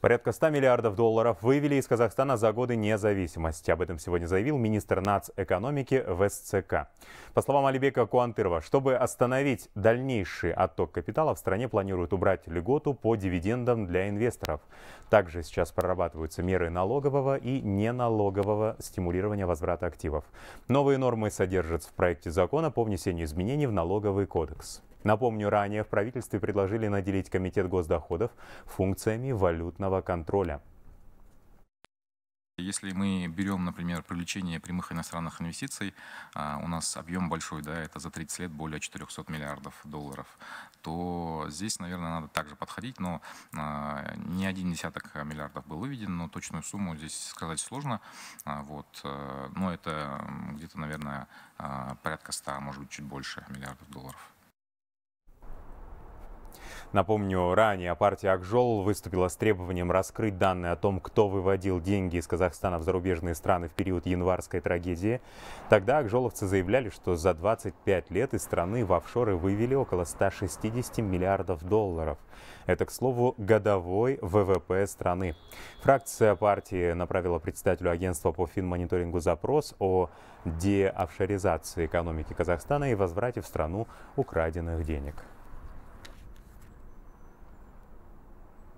Порядка 100 миллиардов долларов вывели из Казахстана за годы независимости. Об этом сегодня заявил министр нацэкономики ВСЦК. По словам Алибека Куантырова, чтобы остановить дальнейший отток капитала, в стране планируют убрать льготу по дивидендам для инвесторов. Также сейчас прорабатываются меры налогового и неналогового стимулирования возврата активов. Новые нормы содержатся в проекте закона по внесению изменений в налоговый кодекс. Напомню, ранее в правительстве предложили наделить Комитет госдоходов функциями валютного контроля. Если мы берем, например, привлечение прямых иностранных инвестиций, а, у нас объем большой, да, это за 30 лет более 400 миллиардов долларов, то здесь, наверное, надо также подходить, но а, не один десяток миллиардов был выведен, но точную сумму здесь сказать сложно, а, вот, э, но это где-то, наверное, порядка 100, может быть, чуть больше миллиардов долларов. Напомню, ранее партия «Акжол» выступила с требованием раскрыть данные о том, кто выводил деньги из Казахстана в зарубежные страны в период январской трагедии. Тогда акжоловцы заявляли, что за 25 лет из страны в офшоры вывели около 160 миллиардов долларов. Это, к слову, годовой ВВП страны. Фракция партии направила председателю агентства по финмониторингу запрос о деофшоризации экономики Казахстана и возврате в страну украденных денег.